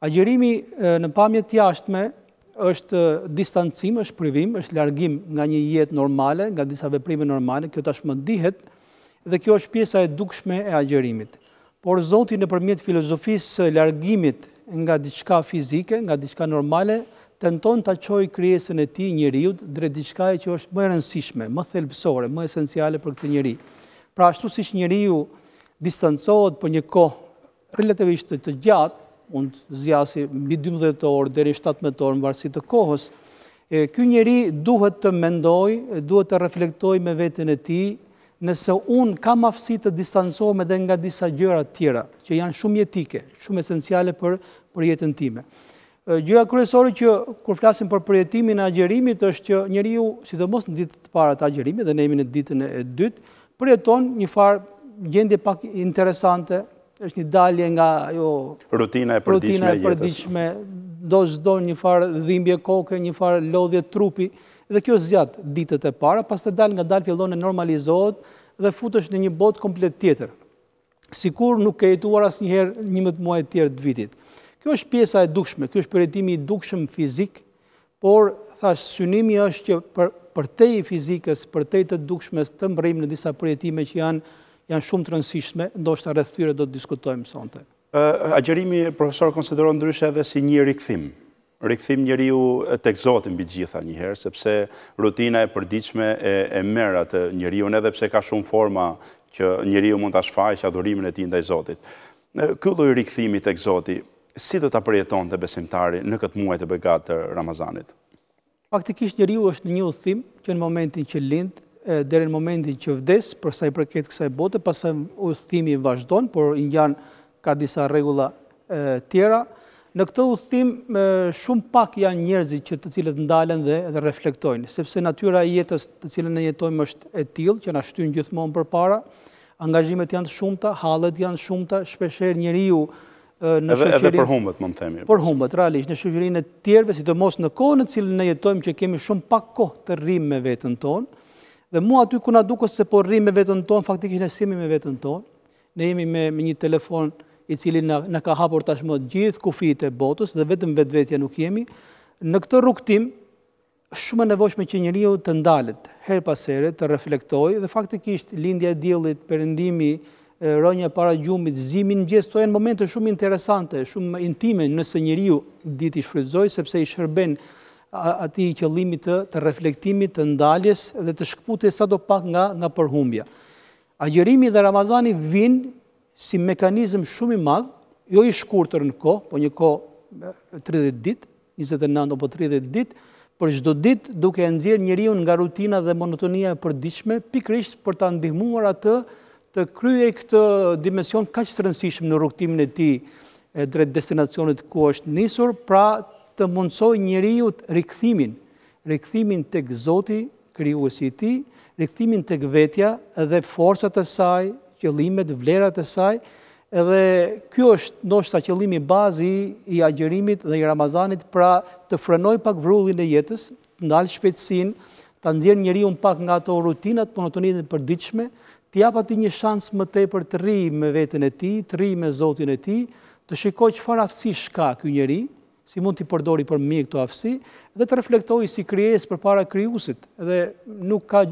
Agjerimi në pamjet jashtme është distancim, është privim, është largim nga një jetë normale, nga disa veprime normale, kjo tashmë dihet, dhe kjo është pjesa e dukshme e agjerimit. Por Zoti në përmjet filozofisë largimit nga diçka fizike, nga diçka normale, tenton të qoj kriesën e ti njëriut dre diçka e që është më rënsishme, më thelpsore, më esenciale për këtë njëri. Pra ashtu si shë njëriu distancohet për një kohë relativisht të gjatë, unë të zjasi mbi 12 orë dheri 17 orë më varsit të kohës, kjo njeri duhet të mendoj, duhet të reflektoj me vetën e ti, nëse unë kam mafësi të distansohme dhe nga disa gjërat tjera, që janë shumë jetike, shumë esenciale për jetën time. Gjëja kërësori që kur flasim për përjetimin e agjerimit është që njeri ju, si të mos në ditë të parë të agjerimit dhe ne jemi në ditën e dytë, përjeton një farë gjendje pak interesante, është një dalje nga rutina e përdiqme, do zdo një farë dhimbje koke, një farë lodhje trupi, dhe kjo zjatë ditët e para, pas të dalë nga dalë fillon e normalizohet dhe futësht në një botë komplet tjetër, sikur nuk e jetuar as njëherë një mëtë muaj tjerë të vitit. Kjo është pjesa e dukshme, kjo është përjetimi i dukshme fizik, por thashë synimi është që për i fizikës, për të dukshmes të mbrim në disa përjetime që janë janë shumë të rëndësishme, ndoshta rreth tyre do të diskutojmë sonte. Ë agjerimi profesor konsideron ndryshe edhe si një rikthim. Rikthim njeriu tek Zoti mbi të gjitha një herë, sepse rutina e përditshme e e merr atë njeriu edhe pse ka shumë forma që njeriu mund ta shfaqë adhurimin e tij ndaj Zotit. Ky lloj rikthimi tek Zoti si do të apërjeton të besimtari në këtë muaj të begatë të Ramazanit? Faktikisht njëri u është një u thimë që në momentin që lindë, në momentin që vdes, përsa i përket kësaj bote, pasë uthtimi vazhdon, por në janë ka disa regula tjera. Në këtë uthtim, shumë pak janë njerëzit që të cilët ndalen dhe reflektojnë, sepse natyra jetës të cilën në jetojmë është e tilë, që në ashtynë gjithmonë për para, angazhimet janë shumëta, halët janë shumëta, shpesher njeri ju në shëqërin... Edhe për humbet, më të themi. Për humbet, realisht, në shëqërin e tjerve, si të mos në kohë në cilën në jetojmë që kemi shumë pak kohë të rrimë me vetën tonë, Dhe mua aty kuna dukës se po rrim me vetën tonë, faktikisht ishë në simi me vetën tonë, ne jemi me, me një telefon i cili në, ka hapur tashmë gjithë kufit e botës dhe vetëm vetë vetja nuk jemi, në këtë rukëtim, shumë e nevojshme që njëriju të ndalit, her pasere, të reflektoj, dhe faktikisht lindja djelit, përëndimi, rënja para gjumit, zimin, gjithë të në momente shumë interesante, shumë intime nëse njëriju dit i shfrydzoj, sepse i shërben ati i qëllimit të, të reflektimit, të ndaljes dhe të shkëputit sa do pak nga, nga përhumbja. Agjerimi dhe Ramazani vinë si mekanizm shumë i madhë, jo i shkurë të rënë ko, po një ko 30 dit, 29 o po 30 dit, për gjdo dit duke e nëzirë njëriun nga rutina dhe monotonia e përdiqme, pikrisht për të ndihmuar atë të kryje këtë dimension ka që të rënsishmë në rukëtimin e ti e destinacionit ku është njësur, pra të mundsoj njeriu të rikthimin, rikthimin tek Zoti, krijuesi i tij, rikthimin tek vetja dhe forcat e saj, qëllimet, vlerat e saj, edhe kjo është ndoshta qëllimi bazë i, i agjërimit dhe i Ramazanit, pra të frenoj pak vrullin e jetës, të ndal shpejtësinë, ta njëri njeriu pak nga ato rutinat monotonike të përditshme, të jap atij një shans më për të rri me veten e tij, të rri me Zotin e tij të shikoj që farafësish ka kënjëri, si mund ti përdori për mirë këtë aftësi dhe të reflektoi si për përpara krijuesit dhe nuk ka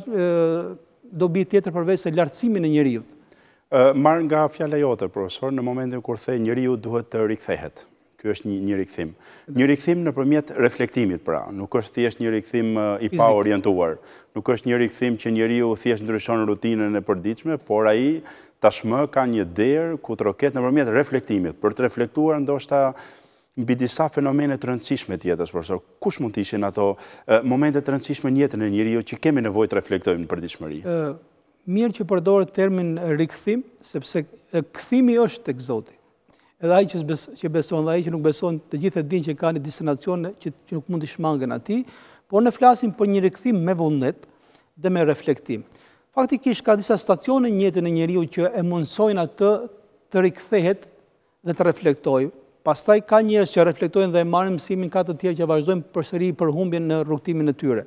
dobi tjetër përveç se lartësimin e njeriu. ë marr nga fjala jote profesor në momentin kur thënë njeriu duhet të rikthehet. Ky është një rikthim. Një rikthim nëpërmjet reflektimit pra, nuk është thjesht një rikthim i paorientuar. Nuk është një rikthim që njeriu thjesht ndryshon rutinën e përditshme, por ai tashmë ka një derë ku troket nëpërmjet reflektimit për të reflektuar ndoshta mbi disa fenomenet të rëndësishme të jetës, profesor. Kush mund të ishin ato momente të rëndësishme në jetën e njëri jo që kemi nevoj të reflektojmë në përdiqëmëri? Mirë që përdore termin rikëthim, sepse këthimi është të këzoti. Edhe aji që beson dhe aji që nuk beson të gjithë e din që ka një disenacion që nuk mund të shmangën ati, por në flasim për një rikëthim me vëndet dhe me reflektim. Faktikish ka disa stacione njëtën e njëriu që e mundsojnë atë të rikëthehet dhe të reflektojë. Pastaj ka njërës që reflektojnë dhe marim simin ka të tjerë që vazhdojnë përsëri për humbjen në rukëtimin e tyre.